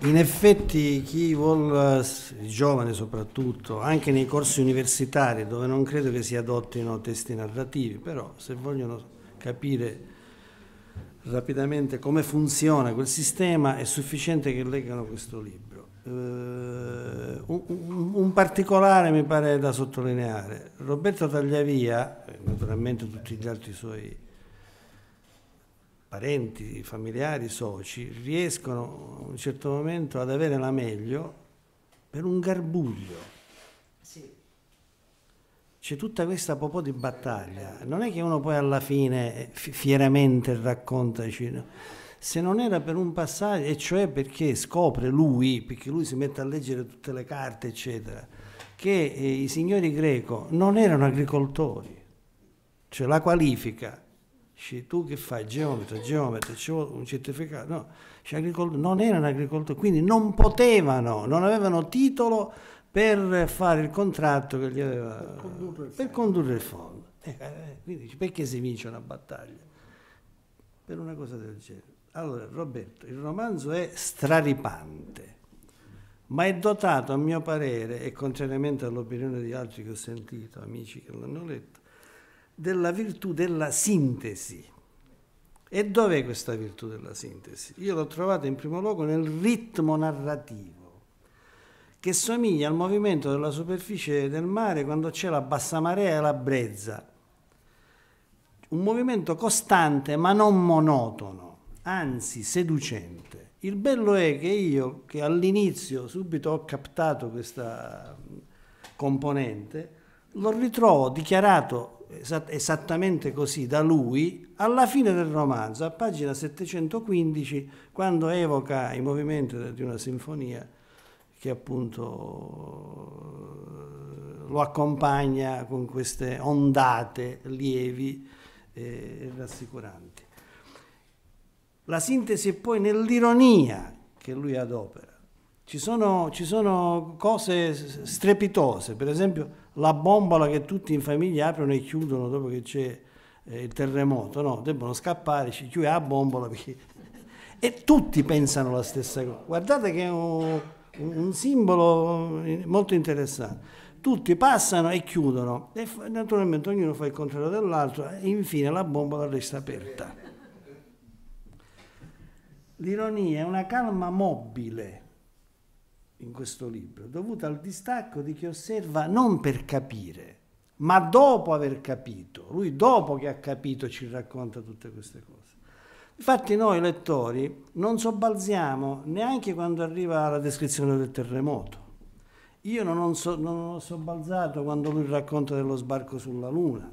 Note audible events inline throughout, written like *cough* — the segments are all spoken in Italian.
In effetti chi vuole, eh, i giovani soprattutto, anche nei corsi universitari dove non credo che si adottino testi narrativi, però se vogliono capire rapidamente come funziona quel sistema è sufficiente che leggano questo libro. Uh, un, un, particolare mi pare da sottolineare. Roberto Tagliavia, eh, naturalmente tutti gli altri suoi parenti, familiari, soci, riescono a un certo momento ad avere la meglio per un garbuglio. Sì. C'è tutta questa popò di battaglia. Non è che uno poi alla fine eh, fieramente raccontaci. No? Se non era per un passaggio, e cioè perché scopre lui, perché lui si mette a leggere tutte le carte, eccetera, che eh, i signori greco non erano agricoltori, cioè la qualifica Dice, tu che fai? Geometra, geometra, ci vuole un certificato. No, dice, non erano agricoltori, quindi non potevano, non avevano titolo per fare il contratto che gli aveva per condurre il fondo. Condurre Eh, eh, quindi perché si vince una battaglia? Per una cosa del genere. Allora, Roberto, il romanzo è straripante, ma è dotato, a mio parere, e contrariamente all'opinione di altri che ho sentito, amici che l'hanno letto, della virtù della sintesi. E dov'è questa virtù della sintesi? Io l'ho trovata in primo luogo nel ritmo narrativo, che somiglia al movimento della superficie del mare quando c'è la bassa marea e la brezza. Un movimento costante ma non monotono, anzi seducente. Il bello è che io, che all'inizio subito ho captato questa componente, lo ritrovo dichiarato esattamente così da lui alla fine del romanzo, a pagina 715, quando evoca i movimenti di una sinfonia che appunto lo accompagna con queste ondate lievi e rassicuranti. La sintesi è poi nell'ironia che lui adopera. Ci sono, ci sono cose strepitose, per esempio la bombola che tutti in famiglia aprono e chiudono dopo che c'è eh, il terremoto, no, debbono scappare, ci chiude la bombola perché... *laughs* e tutti pensano la stessa cosa. Guardate che è un, un simbolo eh, molto interessante. Tutti passano e chiudono e naturalmente ognuno fa il contrario dell'altro e eh, infine la bombola resta aperta. L'ironia è una calma mobile in questo libro, dovuta al distacco di chi osserva non per capire, ma dopo aver capito. Lui dopo che ha capito ci racconta tutte queste cose. Infatti noi lettori non sobbalziamo neanche quando arriva la descrizione del terremoto. Io non, so, non ho sobbalzato quando lui racconta dello sbarco sulla Luna,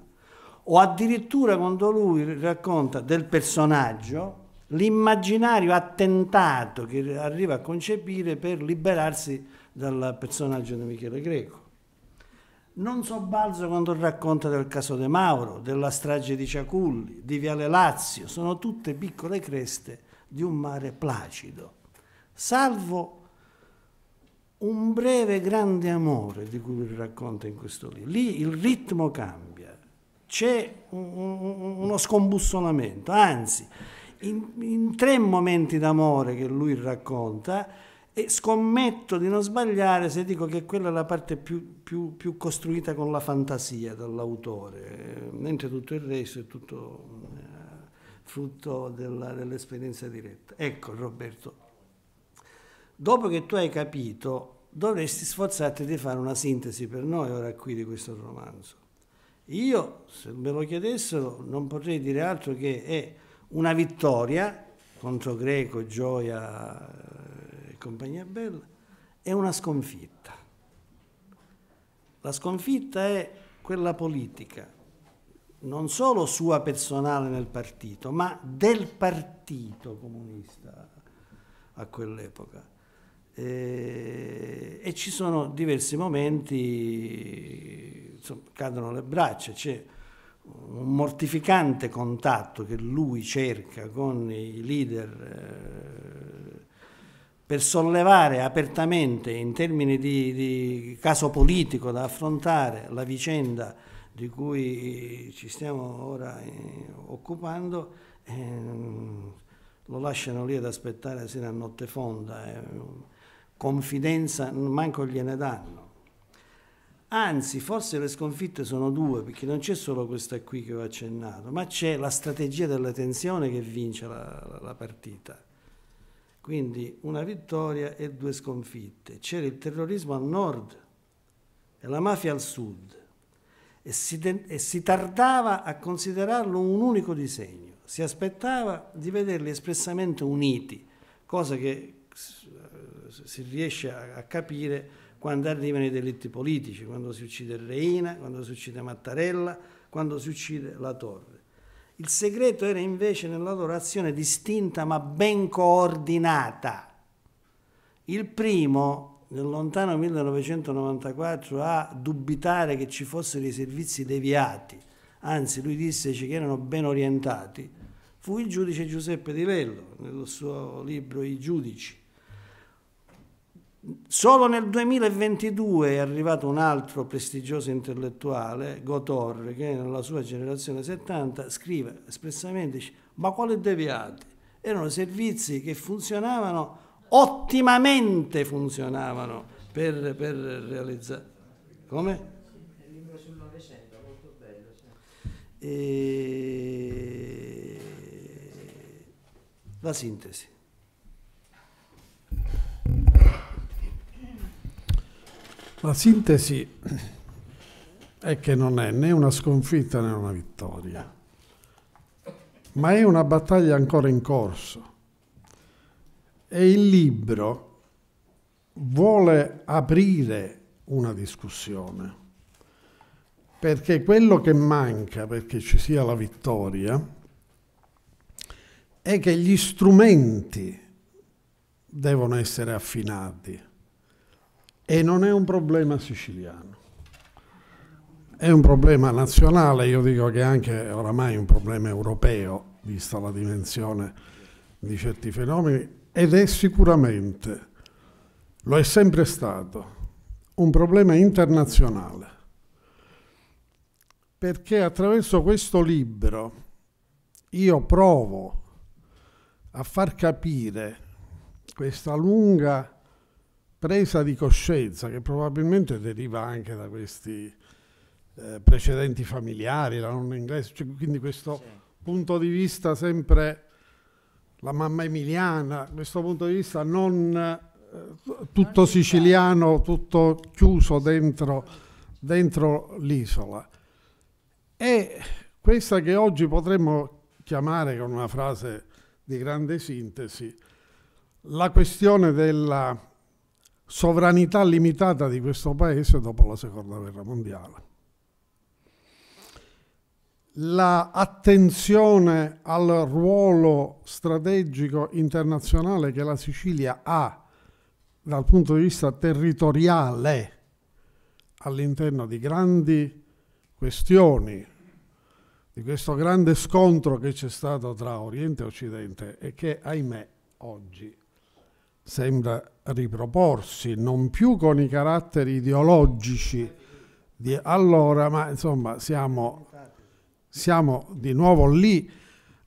o addirittura quando lui racconta del personaggio l'immaginario attentato che arriva a concepire per liberarsi dal personaggio di Michele Greco. Non sobbalzo quando racconta del caso De Mauro, della strage di Ciaculli, di Viale Lazio, sono tutte piccole creste di un mare placido, salvo un breve grande amore di cui racconta in questo libro. Lì il ritmo cambia, c'è un, un, uno scombussolamento, anzi in, in tre momenti d'amore che lui racconta e scommetto di non sbagliare se dico che quella è la parte più, più, più costruita con la fantasia dall'autore, mentre tutto il resto è tutto eh, frutto dell'esperienza diretta. Ecco Roberto, dopo che tu hai capito, dovresti sforzarti di fare una sintesi per noi ora qui di questo romanzo. Io, se me lo chiedessero, non potrei dire altro che è una vittoria contro Greco, Gioia eh, e compagnia bella e una sconfitta. La sconfitta è quella politica, non solo sua personale nel partito, ma del partito comunista a quell'epoca. E, eh, e, ci sono diversi momenti, insomma, cadono le braccia, c'è un mortificante contatto che lui cerca con i leader eh, per sollevare apertamente in termini di, di, caso politico da affrontare la vicenda di cui ci stiamo ora eh, occupando, eh, lo lasciano lì ad aspettare sino a notte fonda. Eh. confidenza manco gliene danno. Anzi, forse le sconfitte sono due, perché non c'è solo questa qui che ho accennato, ma c'è la strategia della tensione che vince la, la, la partita. Quindi una vittoria e due sconfitte. C'era il terrorismo al nord e la mafia al sud e si, e si tardava a considerarlo un unico disegno, si aspettava di vederli espressamente uniti, cosa che eh, si riesce a, a capire quando arrivano i delitti politici, quando si uccide Reina, quando si uccide Mattarella, quando si uccide La Torre. Il segreto era invece nella loro azione distinta ma ben coordinata. Il primo, nel lontano 1994, a dubitare che ci fossero i servizi deviati, anzi lui disse che erano ben orientati, fu il giudice Giuseppe Di Lello, nel suo libro I giudici Solo nel 2022 è arrivato un altro prestigioso intellettuale, Gotor, che nella sua generazione 70 scrive espressamente, dice, ma quale deviati? Erano servizi che funzionavano, ottimamente funzionavano per, per realizzare. Come? Il libro sul Novecento, molto bello. La sintesi. La sintesi è che non è né una sconfitta né una vittoria, ma è una battaglia ancora in corso. E il libro vuole aprire una discussione, perché quello che manca perché ci sia la vittoria è che gli strumenti devono essere affinati e non è un problema siciliano, è un problema nazionale, io dico che è anche oramai un problema europeo, vista la dimensione di certi fenomeni, ed è sicuramente, lo è sempre stato, un problema internazionale. Perché attraverso questo libro io provo a far capire questa lunga presa di coscienza che probabilmente deriva anche da questi eh, precedenti familiari, la nonna inglese, cioè, quindi questo sì. punto di vista sempre la mamma emiliana, questo punto di vista non eh, tutto non siciliano, tutto chiuso dentro, dentro l'isola. E questa che oggi potremmo chiamare con una frase di grande sintesi la questione della sovranità limitata di questo paese dopo la seconda guerra mondiale. La al ruolo strategico internazionale che la Sicilia ha dal punto di vista territoriale all'interno di grandi questioni, di questo grande scontro che c'è stato tra Oriente e Occidente e che ahimè oggi sembra riproporsi, non più con i caratteri ideologici di allora, ma insomma siamo, siamo di nuovo lì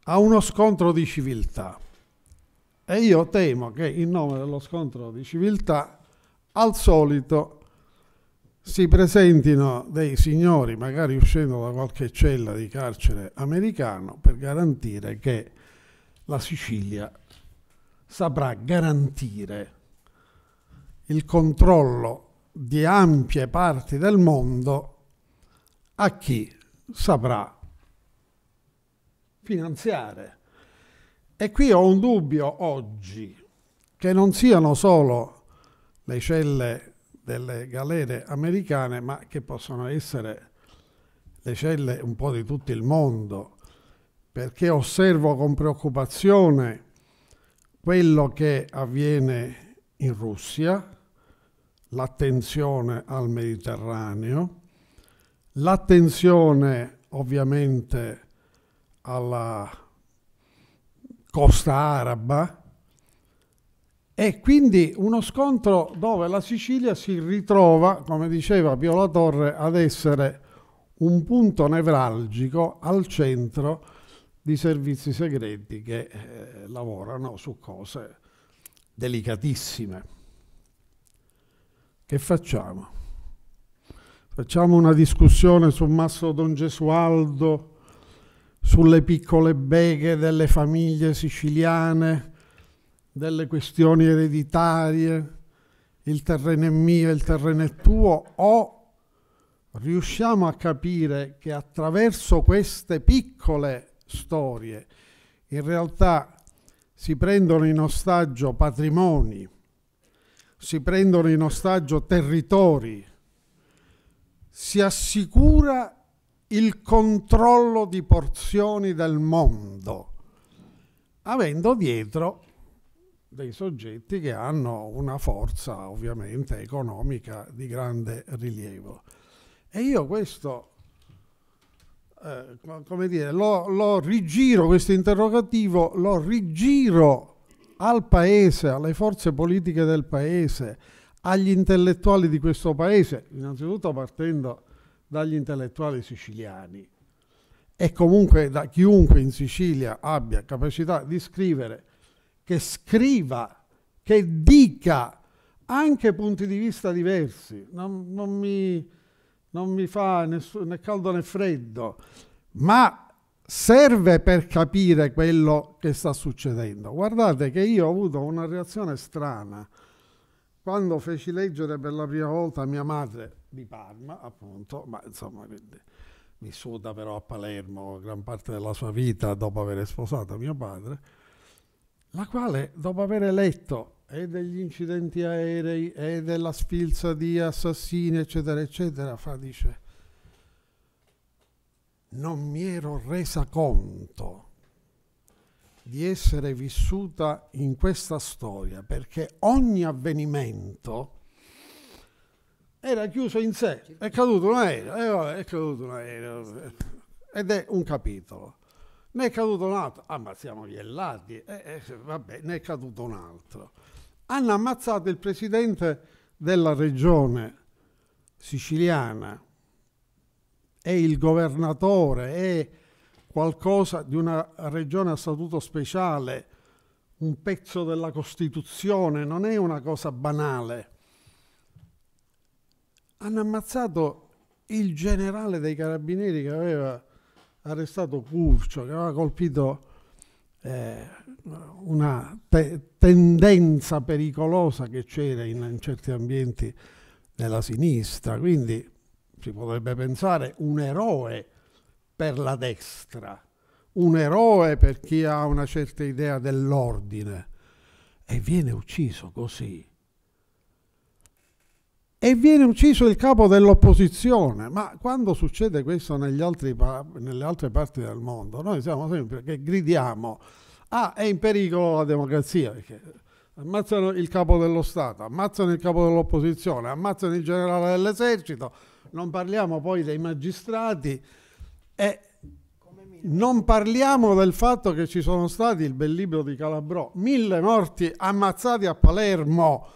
a uno scontro di civiltà. E io temo che in nome dello scontro di civiltà, al solito, si presentino dei signori, magari uscendo da qualche cella di carcere americano, per garantire che la Sicilia saprà garantire il controllo di ampie parti del mondo a chi saprà finanziare. E qui ho un dubbio oggi che non siano solo le celle delle galere americane, ma che possono essere le celle un po' di tutto il mondo, perché osservo con preoccupazione quello che avviene in Russia, l'attenzione al Mediterraneo, l'attenzione ovviamente alla costa araba e quindi uno scontro dove la Sicilia si ritrova, come diceva Piola Torre, ad essere un punto nevralgico al centro di servizi segreti che eh, lavorano su cose delicatissime. Che facciamo? Facciamo una discussione su Mastro Don Gesualdo, sulle piccole beghe delle famiglie siciliane, delle questioni ereditarie, il terreno è mio, il terreno è tuo, o riusciamo a capire che attraverso queste piccole storie. In realtà si prendono in ostaggio patrimoni, si prendono in ostaggio territori, si assicura il controllo di porzioni del mondo, avendo dietro dei soggetti che hanno una forza ovviamente economica di grande rilievo. E io questo eh, come dire, lo, lo rigiro questo interrogativo, lo rigiro al paese, alle forze politiche del paese, agli intellettuali di questo paese, innanzitutto partendo dagli intellettuali siciliani e comunque da chiunque in Sicilia abbia capacità di scrivere, che scriva, che dica anche punti di vista diversi. Non, non mi non mi fa né caldo né freddo, ma serve per capire quello che sta succedendo. Guardate che io ho avuto una reazione strana quando feci leggere per la prima volta mia madre di Parma, appunto, ma insomma vissuta però a Palermo gran parte della sua vita dopo aver sposato mio padre, la quale dopo aver letto e degli incidenti aerei e della sfilza di assassini, eccetera, eccetera, fa dice, non mi ero resa conto di essere vissuta in questa storia, perché ogni avvenimento era chiuso in sé, è caduto un aereo, eh, è caduto un aereo, ed è un capitolo. Ne è caduto un altro, ah ma siamo gli ellati, eh, eh, vabbè, ne è caduto un altro hanno ammazzato il presidente della regione siciliana è il governatore è qualcosa di una regione a statuto speciale, un pezzo della Costituzione, non è una cosa banale. Hanno ammazzato il generale dei carabinieri che aveva arrestato Curcio, che aveva colpito... Eh, una te tendenza pericolosa che c'era in, in certi ambienti della sinistra, quindi si potrebbe pensare un eroe per la destra, un eroe per chi ha una certa idea dell'ordine e viene ucciso così. E viene ucciso il capo dell'opposizione, ma quando succede questo negli altri, nelle altre parti del mondo, noi siamo sempre che gridiamo ah, è in pericolo la democrazia, perché ammazzano il capo dello Stato, ammazzano il capo dell'opposizione, ammazzano il generale dell'esercito, non parliamo poi dei magistrati e non parliamo del fatto che ci sono stati, il bel libro di Calabrò, mille morti ammazzati a Palermo.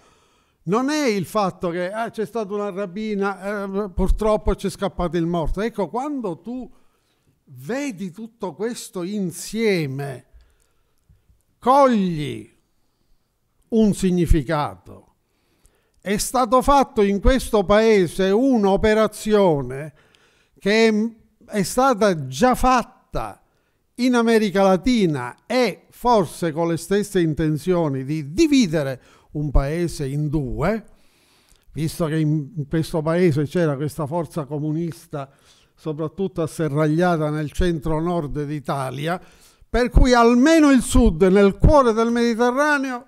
Non è il fatto che ah, c'è stata una rapina, eh, purtroppo c'è scappato il morto. Ecco, quando tu vedi tutto questo insieme, cogli un significato. È stato fatto in questo paese un'operazione che è stata già fatta in America Latina e forse con le stesse intenzioni di dividere un paese in due, visto che in questo paese c'era questa forza comunista soprattutto asserragliata nel centro-nord d'Italia, per cui almeno il sud, nel cuore del Mediterraneo,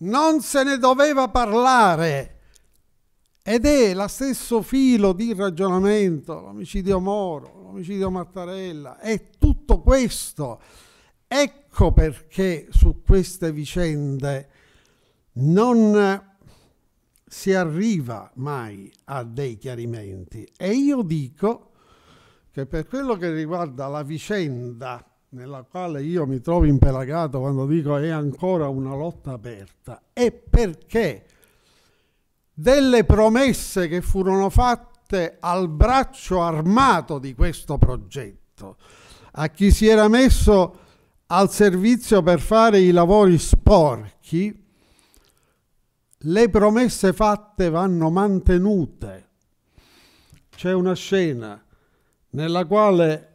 non se ne doveva parlare. Ed è lo stesso filo di ragionamento, l'omicidio Moro, l'omicidio Mattarella, è tutto questo. Ecco perché su queste vicende non si arriva mai a dei chiarimenti. E io dico che per quello che riguarda la vicenda nella quale io mi trovo impelagato quando dico è ancora una lotta aperta, è perché delle promesse che furono fatte al braccio armato di questo progetto, a chi si era messo al servizio per fare i lavori sporchi, le promesse fatte vanno mantenute. C'è una scena nella quale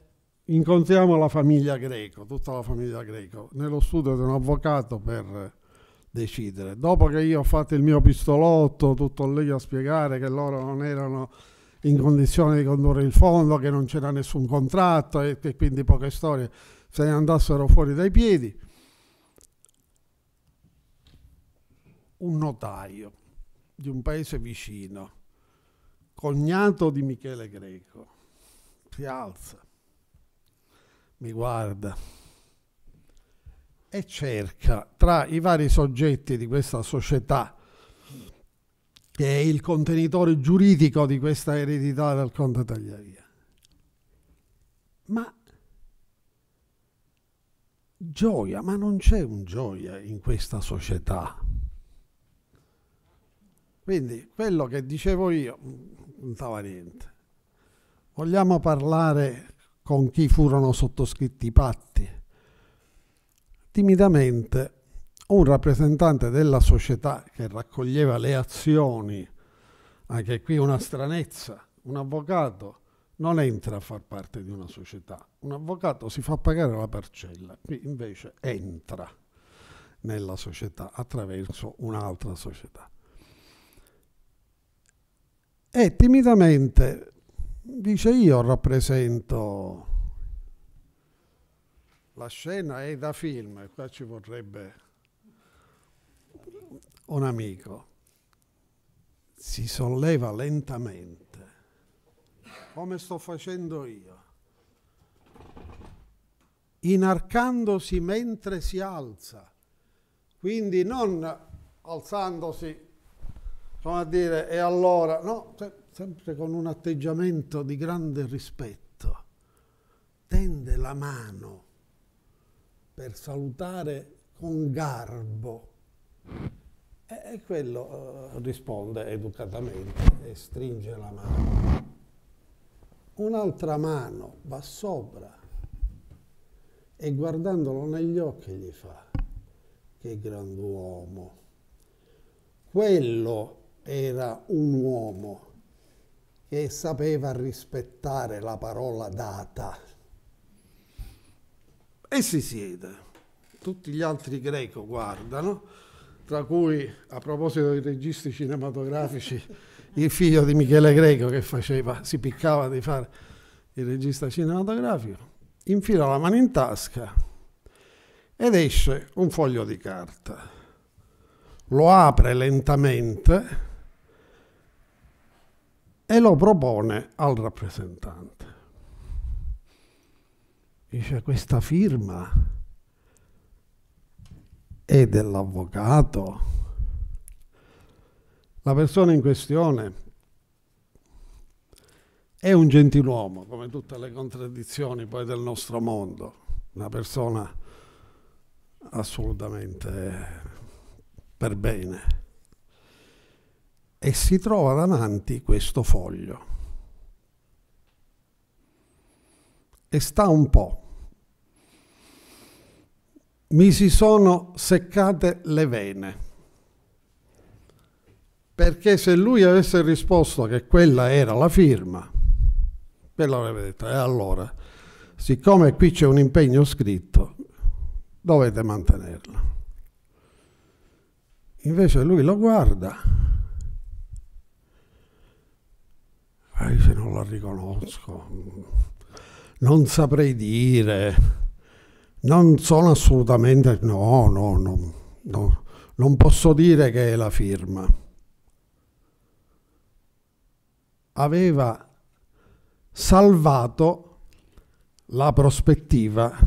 incontriamo la famiglia Greco, tutta la famiglia Greco, nello studio di un avvocato per decidere. Dopo che io ho fatto il mio pistolotto, tutto lì a spiegare che loro non erano in condizione di condurre il fondo, che non c'era nessun contratto e che quindi poche storie se ne andassero fuori dai piedi. Un notaio di un paese vicino, cognato di Michele Greco, si alza mi guarda e cerca tra i vari soggetti di questa società che è il contenitore giuridico di questa eredità del conte Tagliaria. Ma gioia, ma non c'è un gioia in questa società. Quindi quello che dicevo io non stava niente. Vogliamo parlare con chi furono sottoscritti i patti. Timidamente un rappresentante della società che raccoglieva le azioni, anche qui una stranezza, un avvocato non entra a far parte di una società, un avvocato si fa pagare la parcella, qui invece entra nella società attraverso un'altra società. E timidamente dice io rappresento la scena è da film, e qua ci vorrebbe un amico. Si solleva lentamente, come sto facendo io, inarcandosi mentre si alza, quindi non alzandosi, come a dire, e allora, no, cioè, sempre con un atteggiamento di grande rispetto, tende la mano per salutare con garbo. E quello eh, risponde educatamente e stringe la mano. Un'altra mano va sopra e guardandolo negli occhi gli fa, che grand'uomo. Quello era un uomo che sapeva rispettare la parola data. E si siede. Tutti gli altri greco guardano, tra cui, a proposito dei registi cinematografici, *laughs* il figlio di Michele Greco che faceva, si piccava di fare il regista cinematografico, infila la mano in tasca ed esce un foglio di carta. Lo apre lentamente e lo propone al rappresentante. Dice questa firma è dell'avvocato. La persona in questione è un gentiluomo, come tutte le contraddizioni poi del nostro mondo, una persona assolutamente per bene e si trova davanti questo foglio. E sta un po'. Mi si sono seccate le vene. Perché se lui avesse risposto che quella era la firma, quella avrebbe detto, e eh, allora, siccome qui c'è un impegno scritto, dovete mantenerla. Invece lui lo guarda Ah, se non la riconosco, non saprei dire, non sono assolutamente, no, no, no, no, non posso dire che è la firma. Aveva salvato la prospettiva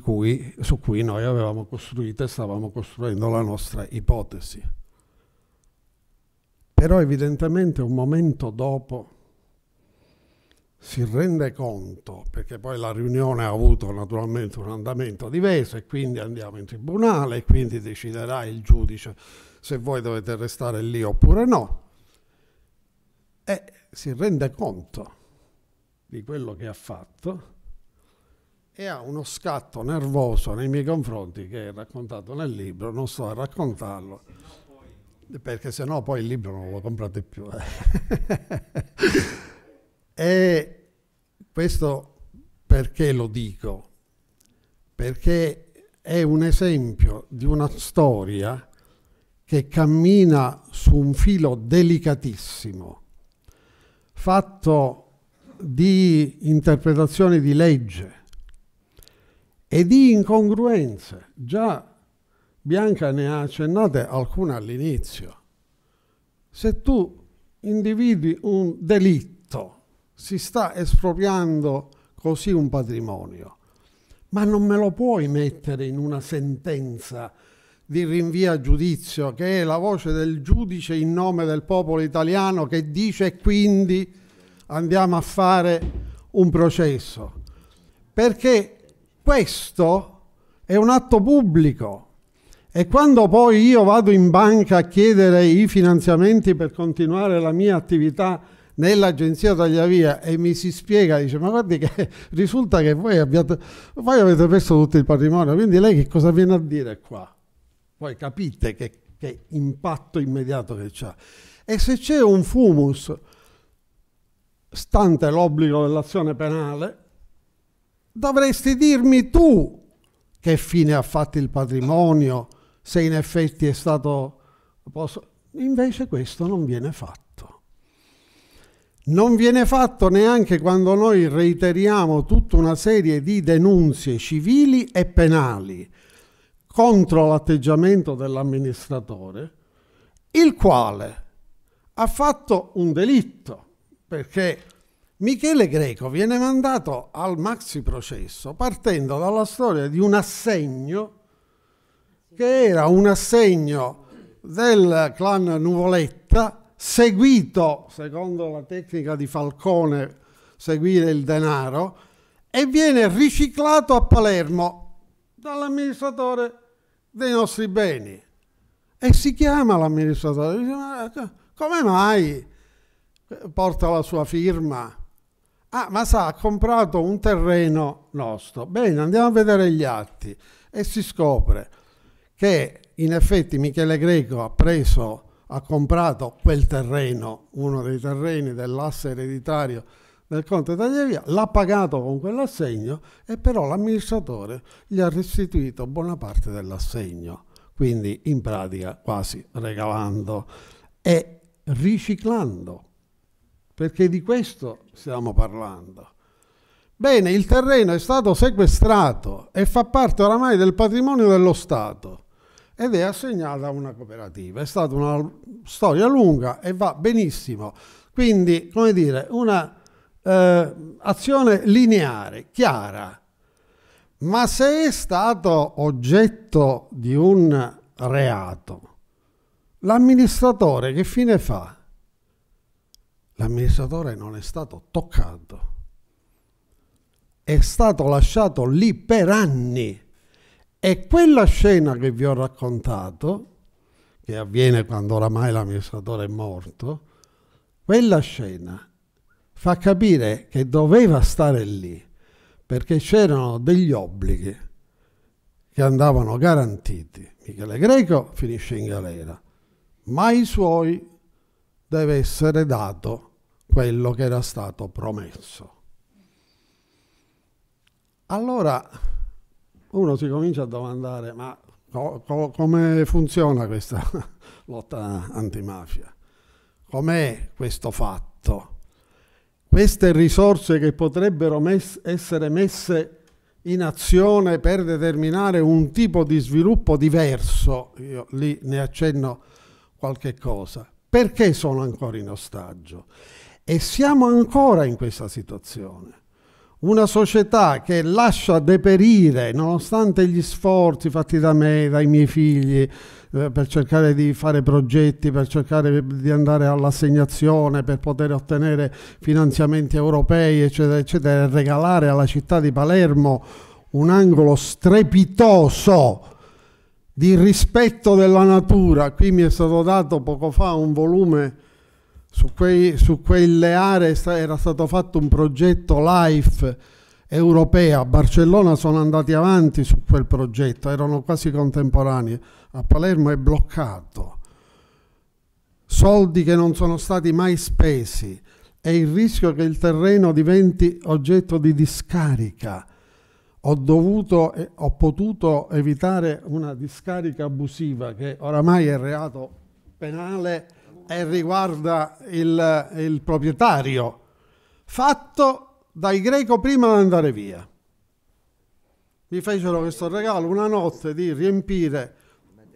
cui, su cui noi avevamo costruito e stavamo costruendo la nostra ipotesi. Però evidentemente un momento dopo si rende conto, perché poi la riunione ha avuto naturalmente un andamento diverso e quindi andiamo in tribunale e quindi deciderà il giudice se voi dovete restare lì oppure no. E si rende conto di quello che ha fatto e ha uno scatto nervoso nei miei confronti che è raccontato nel libro, non sto a raccontarlo perché sennò poi il libro non lo comprate più. Eh. *laughs* e questo perché lo dico? Perché è un esempio di una storia che cammina su un filo delicatissimo, fatto di interpretazioni di legge e di incongruenze. Già Bianca ne ha accennate alcune all'inizio. Se tu individui un delitto, si sta espropriando così un patrimonio, ma non me lo puoi mettere in una sentenza di rinvia a giudizio, che è la voce del giudice in nome del popolo italiano che dice quindi andiamo a fare un processo. Perché questo è un atto pubblico e quando poi io vado in banca a chiedere i finanziamenti per continuare la mia attività nell'agenzia Tagliavia e mi si spiega, dice ma guardi che *laughs* risulta che voi, abbiate, voi avete perso tutto il patrimonio, quindi lei che cosa viene a dire qua? Poi capite che, che impatto immediato che c'ha. E se c'è un fumus, stante l'obbligo dell'azione penale, dovresti dirmi tu che fine ha fatto il patrimonio, se in effetti è stato... Posso, invece questo non viene fatto. Non viene fatto neanche quando noi reiteriamo tutta una serie di denunzie civili e penali contro l'atteggiamento dell'amministratore, il quale ha fatto un delitto, perché Michele Greco viene mandato al maxi processo partendo dalla storia di un assegno che era un assegno del clan Nuvoletta seguito, secondo la tecnica di Falcone, seguire il denaro, e viene riciclato a Palermo dall'amministratore dei nostri beni. E si chiama l'amministratore, dice, ma come mai porta la sua firma? Ah, ma sa, ha comprato un terreno nostro. Bene, andiamo a vedere gli atti e si scopre che in effetti Michele Greco ha preso, ha comprato quel terreno, uno dei terreni dell'asse ereditario del conte Tagliavia, l'ha pagato con quell'assegno e però l'amministratore gli ha restituito buona parte dell'assegno, quindi in pratica quasi regalando e riciclando, perché di questo stiamo parlando. Bene, il terreno è stato sequestrato e fa parte oramai del patrimonio dello Stato ed è assegnata a una cooperativa. È stata una storia lunga e va benissimo. Quindi, come dire, un'azione eh, lineare, chiara. Ma se è stato oggetto di un reato, l'amministratore che fine fa? L'amministratore non è stato toccato, è stato lasciato lì per anni e quella scena che vi ho raccontato, che avviene quando oramai l'amministratore è morto, quella scena fa capire che doveva stare lì perché c'erano degli obblighi che andavano garantiti. Michele Greco finisce in galera, ma ai suoi deve essere dato quello che era stato promesso. Allora uno si comincia a domandare ma co- co- come funziona questa *laughs* lotta antimafia? Com'è questo fatto? Queste risorse che potrebbero mes- essere messe in azione per determinare un tipo di sviluppo diverso, io lì ne accenno qualche cosa, perché sono ancora in ostaggio? E siamo ancora in questa situazione una società che lascia deperire, nonostante gli sforzi fatti da me, dai miei figli, eh, per cercare di fare progetti, per cercare di andare all'assegnazione, per poter ottenere finanziamenti europei, eccetera, eccetera, e regalare alla città di Palermo un angolo strepitoso di rispetto della natura. Qui mi è stato dato poco fa un volume su, quei, su quelle aree sta, era stato fatto un progetto LIFE europeo, a Barcellona sono andati avanti su quel progetto, erano quasi contemporanei, a Palermo è bloccato. Soldi che non sono stati mai spesi e il rischio che il terreno diventi oggetto di discarica. Ho, dovuto, ho potuto evitare una discarica abusiva che oramai è reato penale e riguarda il, il proprietario, fatto dai greco prima di andare via. Mi fecero questo regalo una notte di riempire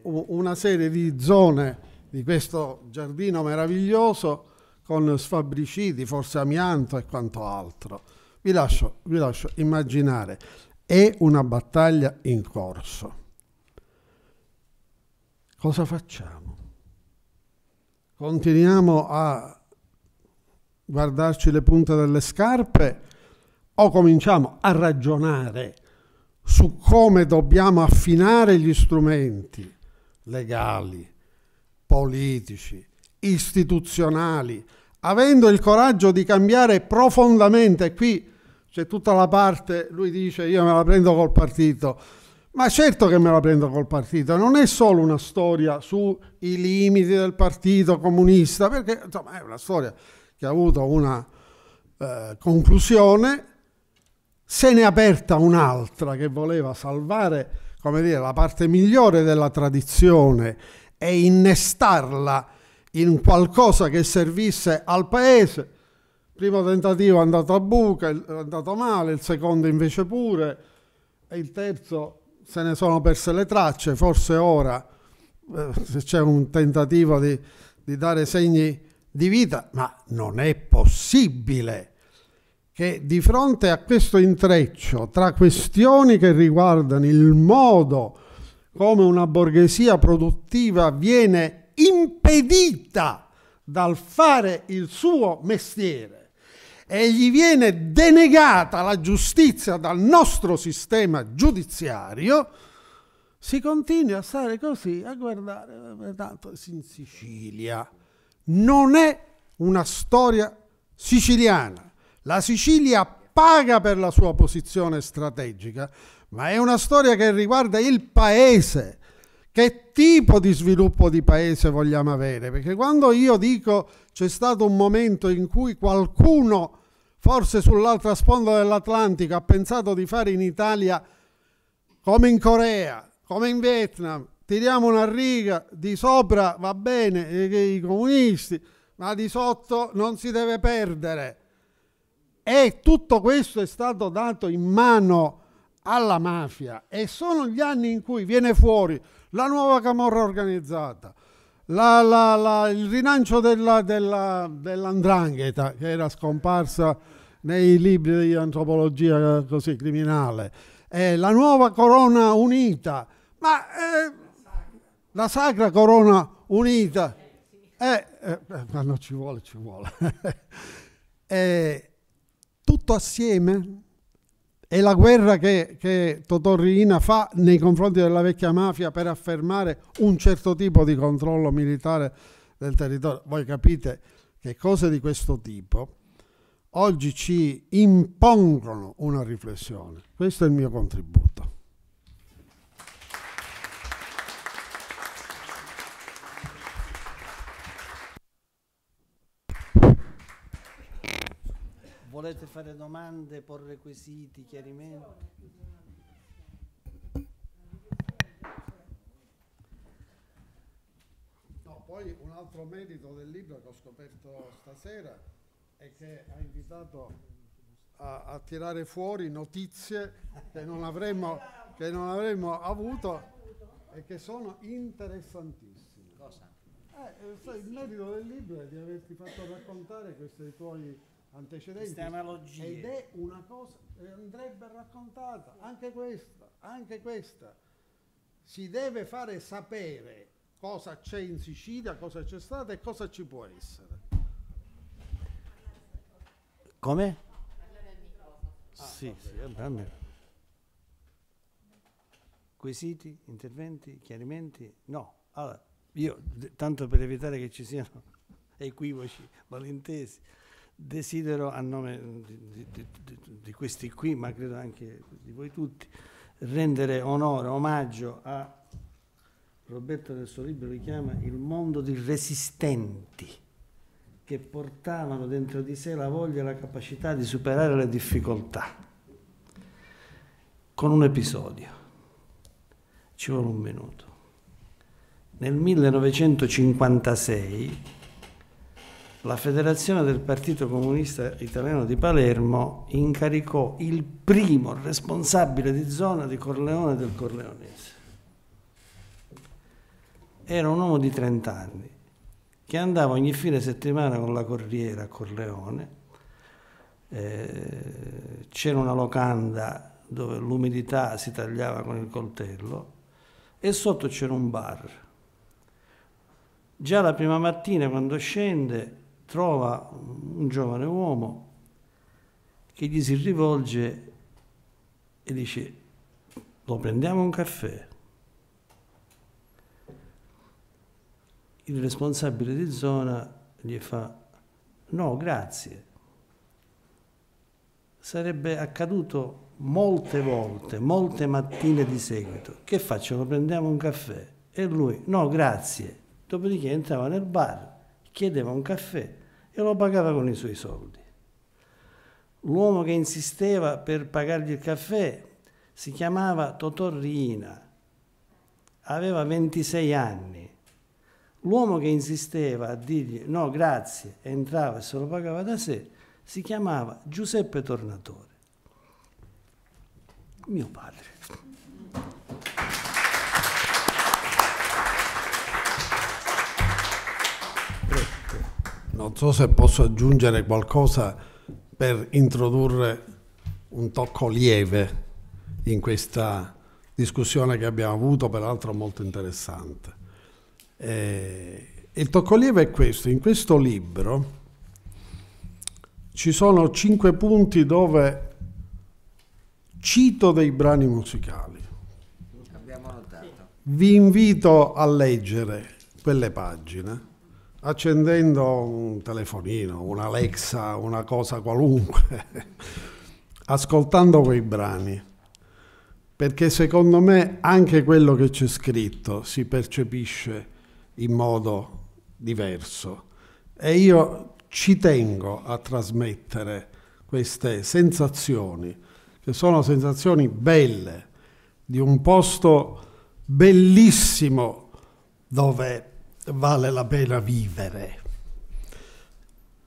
una serie di zone di questo giardino meraviglioso con sfabriciti, forse amianto e quanto altro. Vi lascio, vi lascio immaginare, è una battaglia in corso. Cosa facciamo? continuiamo a guardarci le punte delle scarpe o cominciamo a ragionare su come dobbiamo affinare gli strumenti legali, politici, istituzionali, avendo il coraggio di cambiare profondamente. Qui c'è tutta la parte, lui dice io me la prendo col partito, ma certo che me la prendo col partito, non è solo una storia sui limiti del partito comunista, perché insomma è una storia che ha avuto una eh, conclusione, se ne è aperta un'altra che voleva salvare come dire, la parte migliore della tradizione e innestarla in qualcosa che servisse al paese. Il primo tentativo è andato a buca, è andato male, il secondo invece pure, e il terzo se ne sono perse le tracce, forse ora eh, c'è un tentativo di, di dare segni di vita, ma non è possibile che di fronte a questo intreccio tra questioni che riguardano il modo come una borghesia produttiva viene impedita dal fare il suo mestiere, e gli viene denegata la giustizia dal nostro sistema giudiziario, si continua a stare così a guardare, eh, tanto in Sicilia. Non è una storia siciliana. La Sicilia paga per la sua posizione strategica, ma è una storia che riguarda il paese. Che tipo di sviluppo di paese vogliamo avere? Perché quando io dico c'è stato un momento in cui qualcuno forse sull'altra sponda dell'Atlantico, ha pensato di fare in Italia come in Corea, come in Vietnam, tiriamo una riga, di sopra va bene eh, i comunisti, ma di sotto non si deve perdere. E tutto questo è stato dato in mano alla mafia e sono gli anni in cui viene fuori la nuova camorra organizzata, la, la, la, il rilancio della, della, dell'andrangheta che era scomparsa nei libri di antropologia eh, così criminale, eh, la nuova corona unita, ma eh, la sacra corona unita, eh, eh, eh ma non ci vuole, ci vuole. *laughs* tutto assieme è la guerra che, che Totò Riina fa nei confronti della vecchia mafia per affermare un certo tipo di controllo militare del territorio. Voi capite che cose di questo tipo oggi ci impongono una riflessione. Questo è il mio contributo. Volete fare domande, porre quesiti, chiarimenti? No, poi un altro merito del libro che ho scoperto stasera è che ha invitato a, a tirare fuori notizie che non avremmo, che non avremmo avuto e che sono interessantissime. Cosa? Eh, eh sai, il merito del libro è di averti fatto raccontare questi tuoi antecedenti ed è una cosa che andrebbe raccontata, anche questa, anche questa. Si deve fare sapere cosa c'è in Sicilia, cosa c'è stato e cosa ci può essere. Come? Ah, sì, sì, eh, Quesiti, interventi, chiarimenti? No. Allora, io, tanto per evitare che ci siano *laughs* equivoci, malintesi, desidero a nome di, di, di, questi qui, ma credo anche di voi tutti, rendere onore, omaggio a Roberto nel suo libro li chiama il mondo di resistenti che portavano dentro di sé la voglia e la capacità di superare le difficoltà con un episodio. Ci vuole un minuto. Nel 1956 la Federazione del Partito Comunista Italiano di Palermo incaricò il primo responsabile di zona di Corleone del Corleonese. Era un uomo di 30 anni che andava ogni fine settimana con la corriera a Corleone. Eh, c'era una locanda dove l'umidità si tagliava con il coltello e sotto c'era un bar. Già la prima mattina quando scende trova un giovane uomo che gli si rivolge e dice lo prendiamo un caffè. Il responsabile di zona gli fa no grazie. Sarebbe accaduto molte volte, molte mattine di seguito. Che faccio? Lo prendiamo un caffè? E lui, no, grazie. Dopodiché entrava nel bar, chiedeva un caffè e lo pagava con i suoi soldi. L'uomo che insisteva per pagargli il caffè si chiamava Totorrina, aveva 26 anni. L'uomo che insisteva a dirgli no grazie, entrava e se lo pagava da sé, si chiamava Giuseppe Tornatore, mio padre. Non so se posso aggiungere qualcosa per introdurre un tocco lieve in questa discussione che abbiamo avuto, peraltro molto interessante. E eh, il tocco lieve è questo. In questo libro ci sono cinque punti dove cito dei brani musicali. Abbiamo notato. Vi invito a leggere quelle pagine accendendo un telefonino, un Alexa, una cosa qualunque, *laughs* ascoltando quei brani, perché secondo me anche quello che c'è scritto si percepisce in modo diverso e io ci tengo a trasmettere queste sensazioni, che sono sensazioni belle, di un posto bellissimo dove vale la pena vivere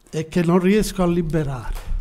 e che non riesco a liberare.